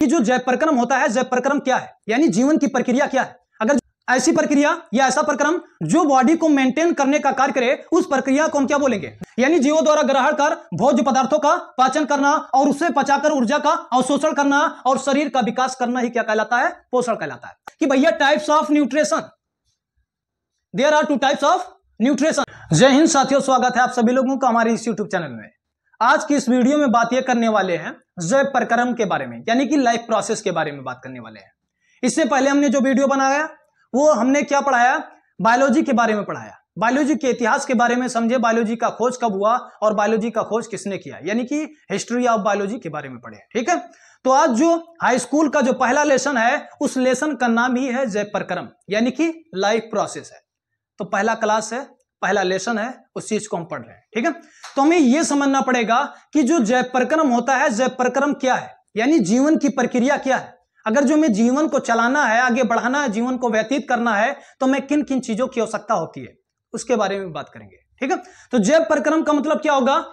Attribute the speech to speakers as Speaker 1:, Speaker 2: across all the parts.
Speaker 1: कि जो जय प्रक्रम होता है जय प्रक्रम क्या है यानी जीवन की प्रक्रिया क्या है अगर ऐसी प्रक्रिया या ऐसा प्रक्रम जो बॉडी को मेंटेन करने का कार्य करे उस प्रक्रिया को हम क्या बोलेंगे यानी जीवों द्वारा ग्रहण कर भोज्य पदार्थों का पाचन करना और उसे पचाकर ऊर्जा का अवशोषण करना और शरीर का विकास करना ही क्या कहलाता है पोषण कहलाता है कि भैया types of nutrition there are two types of nutrition जय हिंद साथियों स्वागत है आप सभी लोगों का हमारे इस यूट्यूब चैनल में आज की इस वीडियो में बात यह करने वाले हैं जय प्रक्रम के बारे में यानी कि लाइफ प्रोसेस के बारे में बात करने वाले हैं इससे पहले हमने जो वीडियो बनाया वो हमने क्या पढ़ाया बायोलॉजी के बारे में पढ़ाया बायोलॉजी के इतिहास के बारे में समझे बायोलॉजी का खोज कब हुआ और बायोलॉजी का खोज किसने किया यानी कि हिस्ट्री ऑफ बायोलॉजी के बारे में पढ़े ठीक है तो आज जो हाई स्कूल का जो पहला लेसन है उस लेसन का नाम ही है जय प्रक्रम यानी कि लाइफ प्रोसेस है तो पहला क्लास है पहला लेसन है उस चीज को हम पढ़ रहे हैं ठीक है तो हमें यह समझना पड़ेगा कि जो जय प्रक्रम होता है जय प्रक्रम क्या है यानी जीवन की प्रक्रिया क्या है अगर जो हमें जीवन को चलाना है आगे बढ़ाना है जीवन को व्यतीत करना है तो हमें किन किन चीजों की आवश्यकता होती है उसके बारे में बात करेंगे ठीक है तो जैव प्रक्रम का मतलब क्या होगा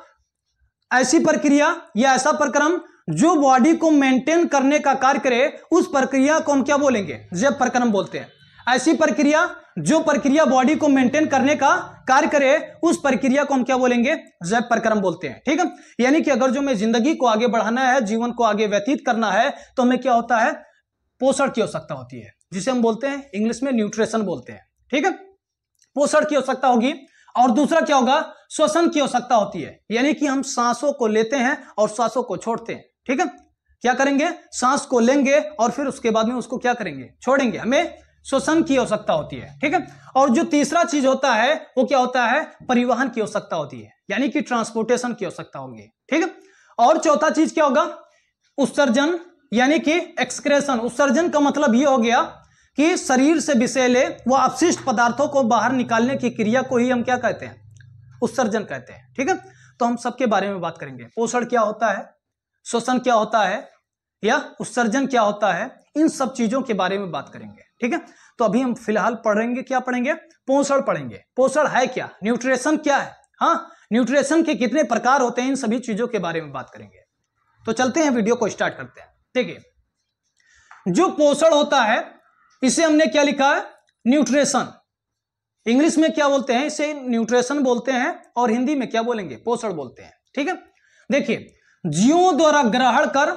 Speaker 1: ऐसी प्रक्रिया या ऐसा प्रक्रम जो बॉडी को मेंटेन करने का कार्य करे उस प्रक्रिया को हम क्या बोलेंगे जैव प्रक्रम बोलते हैं ऐसी प्रक्रिया जो प्रक्रिया बॉडी को मेंटेन करने का कार्य करे उस प्रक्रिया को हम क्या बोलेंगे जैव प्रक्रम बोलते हैं ठीक है यानी कि अगर जो हमें जिंदगी को आगे बढ़ाना है जीवन को आगे व्यतीत करना है तो हमें क्या होता है पोषण की आवश्यकता होती है जिसे हम बोलते हैं इंग्लिश में न्यूट्रिशन बोलते हैं ठीक है पोषण की आवश्यकता होगी और दूसरा क्या होगा श्वसन की आवश्यकता होती है यानी कि हम सांसों को लेते हैं और सांसों को छोड़ते हैं ठीक है क्या करेंगे सांस को लेंगे और फिर उसके बाद में उसको क्या करेंगे छोड़ेंगे हमें शोषण की आवश्यकता होती है ठीक है और जो तीसरा चीज होता है वो क्या होता है परिवहन की आवश्यकता होती है यानी कि ट्रांसपोर्टेशन की आवश्यकता होगी ठीक है और चौथा चीज क्या होगा उत्सर्जन यानी कि एक्सक्रेशन उत्सर्जन का मतलब ये हो गया कि शरीर से विषैले व अपशिष्ट पदार्थों को बाहर निकालने की क्रिया को ही हम क्या कहते हैं उत्सर्जन कहते हैं ठीक है तो हम सबके बारे में बात करेंगे पोषण क्या होता है शोषण क्या होता है या उत्सर्जन क्या होता है इन सब चीजों के बारे में बात करेंगे ठीक है तो अभी हम फिलहाल पढ़ेंगे क्या पढ़ेंगे पोषण पढ़ेंगे पोषण है क्या न्यूट्रिशन क्या है हाँ न्यूट्रिशन के कितने प्रकार होते हैं इन सभी चीजों के बारे में बात करेंगे तो चलते हैं वीडियो को स्टार्ट करते हैं ठीक है जो पोषण होता है इसे हमने क्या लिखा है न्यूट्रिशन इंग्लिश में क्या बोलते हैं इसे न्यूट्रिशन बोलते हैं और हिंदी में क्या बोलेंगे पोषण बोलते हैं ठीक है देखिए जीवों द्वारा ग्रहण कर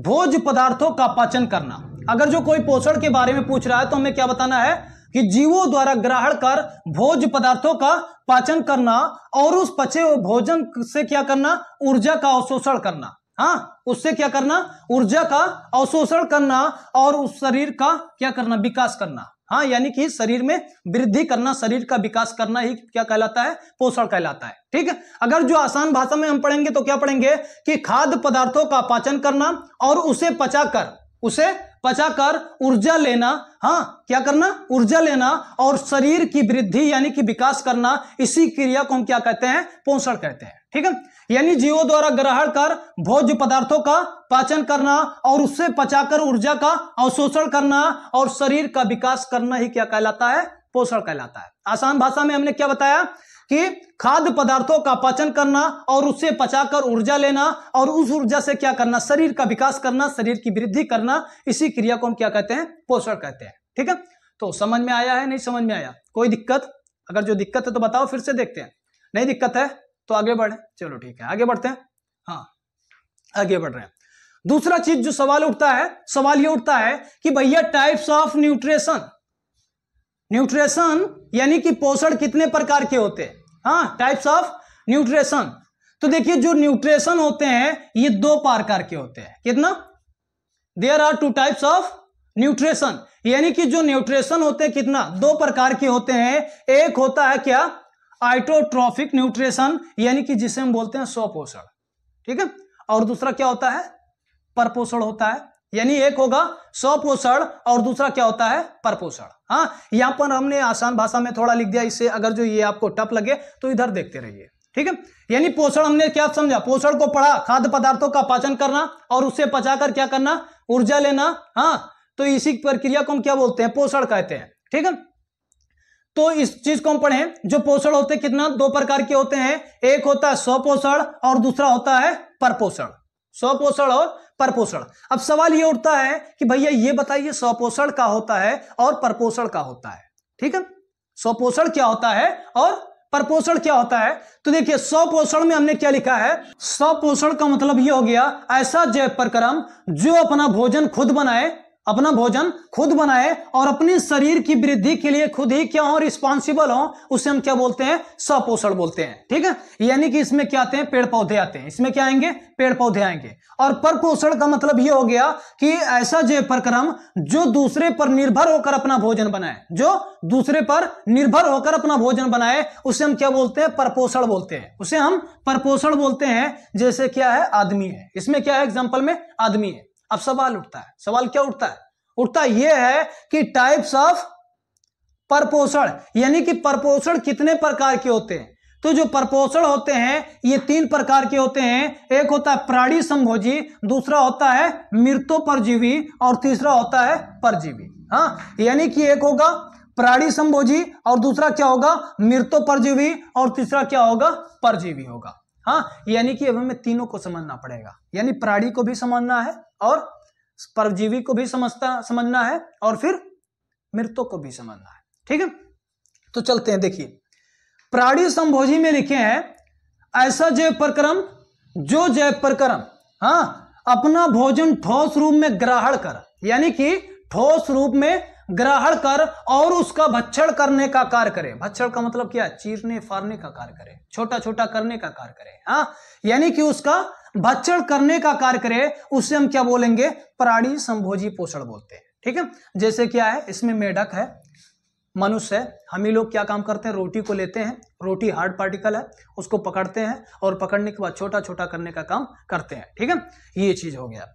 Speaker 1: भोज पदार्थों का पाचन करना अगर जो कोई पोषण के बारे में पूछ रहा है तो हमें क्या बताना है कि जीवों द्वारा ग्रहण कर भोज पदार्थों का पाचन करना और उस पचे हुए भोजन से क्या करना ऊर्जा का अवशोषण करना हाँ उससे क्या करना ऊर्जा का अवशोषण करना और उस शरीर का क्या करना विकास करना हाँ यानी कि शरीर में वृद्धि करना शरीर का विकास करना ही क्या कहलाता है पोषण कहलाता है ठीक है अगर जो आसान भाषा में हम पढ़ेंगे तो क्या पढ़ेंगे कि खाद्य पदार्थों का पाचन करना और उसे पचाकर उसे पचाकर ऊर्जा लेना हाँ क्या करना ऊर्जा लेना और शरीर की वृद्धि यानी कि विकास करना इसी क्रिया को हम क्या कहते हैं पोषण कहते हैं ठीक है यानी जीवों द्वारा ग्रहण कर भोज्य पदार्थों का पाचन करना और उससे पचाकर ऊर्जा का अवशोषण करना और शरीर का विकास करना ही क्या कहलाता है पोषण कहलाता है आसान भाषा में हमने क्या बताया कि खाद्य पदार्थों का पाचन करना और उससे पचाकर ऊर्जा लेना और उस ऊर्जा से क्या करना शरीर का विकास करना शरीर की वृद्धि करना इसी क्रिया को हम क्या कहते हैं पोषण कहते हैं ठीक है तो समझ में आया है नहीं समझ में आया कोई दिक्कत अगर जो दिक्कत है तो बताओ फिर से देखते हैं नहीं दिक्कत है तो आगे बढ़े चलो ठीक है आगे बढ़ते हैं हाँ आगे बढ़ रहे हैं दूसरा चीज जो सवाल उठता है सवाल ये उठता है कि भैया टाइप्स ऑफ न्यूट्रिशन न्यूट्रिशन यानी कि पोषण कितने प्रकार के होते हैं हाँ टाइप्स ऑफ न्यूट्रेशन तो देखिए जो न्यूट्रेशन होते हैं ये दो प्रकार के होते हैं कितना there are two types of nutrition यानी कि जो न्यूट्रेशन होते हैं कितना दो प्रकार के होते हैं एक होता है क्या आइटोट्रॉफिक न्यूट्रेशन यानी कि जिसे हम बोलते हैं स्वपोषण ठीक है और दूसरा क्या होता है परपोषण होता है यानी एक होगा स्वपोषण और दूसरा क्या होता है परपोषण हाँ यहां पर हमने आसान भाषा में थोड़ा लिख दिया इससे अगर जो ये आपको टप लगे तो इधर देखते रहिए ठीक है यानी पोषण हमने क्या समझा पोषण को पढ़ा खाद्य पदार्थों का पाचन करना और उससे पचाकर क्या करना ऊर्जा लेना हाँ तो इसी प्रक्रिया को हम क्या बोलते हैं पोषण कहते हैं ठीक है तो इस चीज को हम पढ़े जो पोषण होते कितना दो प्रकार के होते हैं एक होता है स्वपोषण और दूसरा होता है परपोषण स्वपोषण और परपोषण अब सवाल ये उठता है कि भैया ये बताइए स्वपोषण का होता है और परपोषण का होता है ठीक है स्वपोषण क्या होता है और परपोषण क्या होता है तो देखिए स्वपोषण में हमने क्या लिखा है स्वपोषण का मतलब यह हो गया ऐसा जैव प्रक्रम जो अपना भोजन खुद बनाए अपना भोजन खुद बनाए और अपने शरीर की वृद्धि के लिए खुद ही क्या हो रिस्पॉन्सिबल हो उसे हम क्या बोलते हैं सपोषण बोलते हैं ठीक है यानी कि इसमें क्या आते हैं पेड़ पौधे आते हैं इसमें क्या आएंगे पेड़ पौधे आएंगे और परपोषण का मतलब यह हो गया कि ऐसा जो प्रक्रम जो दूसरे पर निर्भर होकर अपना भोजन बनाए जो दूसरे पर निर्भर होकर अपना भोजन बनाए उसे हम क्या बोलते हैं परपोषण बोलते हैं उसे हम परपोषण बोलते हैं जैसे क्या है आदमी है इसमें क्या है एग्जाम्पल में आदमी है अब सवाल उठता है सवाल क्या उठता है उठता यह है कि टाइप्स ऑफ परपोषण यानी कि परपोषण कितने प्रकार के होते हैं तो जो परपोषण होते हैं ये तीन प्रकार के होते हैं एक होता है प्राणी संभोजी दूसरा होता है मृतो परजीवी और तीसरा होता है परजीवी हाँ यानी कि एक होगा प्राणी संभोजी और दूसरा क्या होगा मृतो परजीवी और तीसरा क्या होगा परजीवी होगा हाँ यानी कि हमें तीनों को समझना पड़ेगा यानी प्राणी को भी समझना है और परजीवी को भी समझता समझना है और फिर मृतों को भी समझना है ठीक है तो चलते हैं देखिए प्राणी संभोजी में लिखे हैं ऐसा जैव प्रक्रम जो जैव प्रक्रम हाँ अपना भोजन ठोस रूप में ग्रहण कर यानी कि ठोस रूप में ग्रहण कर और उसका भक्षण करने का कार्य करे भक्षण का मतलब क्या चीरने फारने का कार्य करे छोटा छोटा करने का कार्य करे हाँ यानी कि उसका भक्षण करने का कार्य करे उसे हम क्या बोलेंगे प्राणी संभोजी पोषण बोलते हैं ठीक है जैसे क्या है इसमें मेढक है मनुष्य है हम ही लोग क्या काम करते हैं रोटी को लेते हैं रोटी हार्ड पार्टिकल है उसको पकड़ते हैं और पकड़ने के बाद छोटा छोटा करने का काम करते हैं ठीक है ये चीज हो गया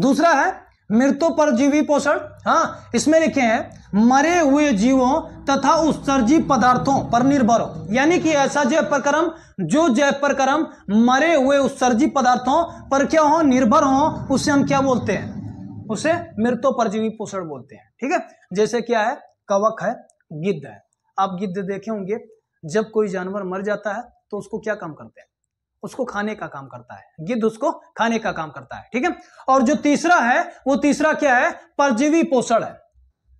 Speaker 1: दूसरा है मृत्यु परजीवी पोषण हाँ इसमें लिखे हैं मरे हुए जीवों तथा उत्सर्जी पदार्थों पर निर्भर हो यानी कि ऐसा जैव प्रक्रम जो जैव प्रक्रम मरे हुए उत्सर्जी पदार्थों पर क्या हो निर्भर हो उसे हम क्या बोलते हैं उसे मृत्यु परजीवी पोषण बोलते हैं ठीक है जैसे क्या है कवक है गिद्ध है आप गिद्ध देखे होंगे जब कोई जानवर मर जाता है तो उसको क्या काम करते हैं उसको खाने का काम करता है गिद्ध उसको खाने का काम करता है ठीक है और जो तीसरा है वो तीसरा क्या है परजीवी पोषण है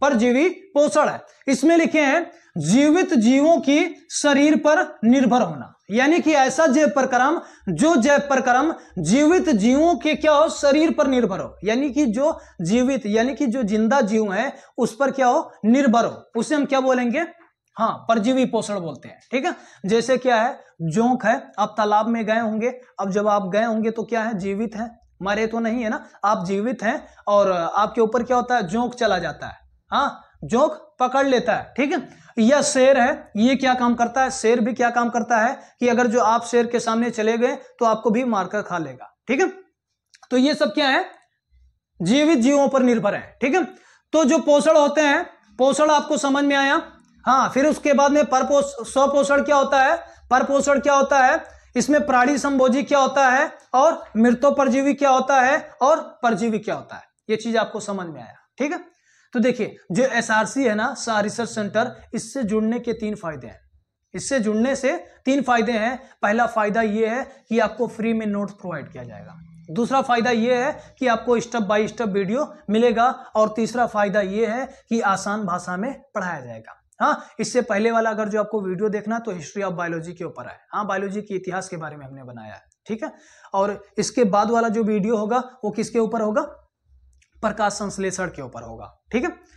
Speaker 1: परजीवी पोषण है इसमें लिखे हैं जीवित जीवों की शरीर पर निर्भर होना यानी कि ऐसा जैव प्रक्रम जो जैव प्रक्रम जीवित जीवों के क्या हो शरीर पर निर्भर हो यानी कि जो जीवित यानी कि जो जिंदा जीव है उस पर क्या हो निर्भर हो उसे हम क्या बोलेंगे हाँ परजीवी पोषण बोलते हैं ठीक है जैसे क्या है जोंक है आप तालाब में गए होंगे अब जब आप गए होंगे तो क्या है जीवित है मरे तो नहीं है ना आप जीवित हैं और आपके ऊपर क्या होता है जोंक चला जाता है हाँ जोंक पकड़ लेता है ठीक है यह शेर है ये क्या काम करता है शेर भी क्या काम करता है कि अगर जो आप शेर के सामने चले गए तो आपको भी मारकर खा लेगा ठीक है तो ये सब क्या है जीवित जीवों पर निर्भर है ठीक है तो जो पोषण होते हैं पोषण आपको समझ में आया हाँ फिर उसके बाद में परपोष स्वपोषण क्या होता है परपोषण क्या होता है इसमें प्राणी संभोजी क्या होता है और मृतो परजीवी क्या होता है और परजीवी क्या होता है ये चीज आपको समझ में आया ठीक है तो देखिए जो एस है ना रिसर्च सेंटर इससे जुड़ने के तीन फायदे हैं इससे जुड़ने से तीन फायदे हैं पहला फायदा यह है कि आपको फ्री में नोट प्रोवाइड किया जाएगा दूसरा फायदा यह है कि आपको स्टेप बाय स्टेप वीडियो मिलेगा और तीसरा फायदा यह है कि आसान भाषा में पढ़ाया जाएगा हाँ इससे पहले वाला अगर जो आपको वीडियो देखना तो हिस्ट्री ऑफ बायोलॉजी के ऊपर है हाँ बायोलॉजी के इतिहास के बारे में हमने बनाया है ठीक है और इसके बाद वाला जो वीडियो होगा वो किसके ऊपर होगा प्रकाश संश्लेषण के ऊपर होगा ठीक है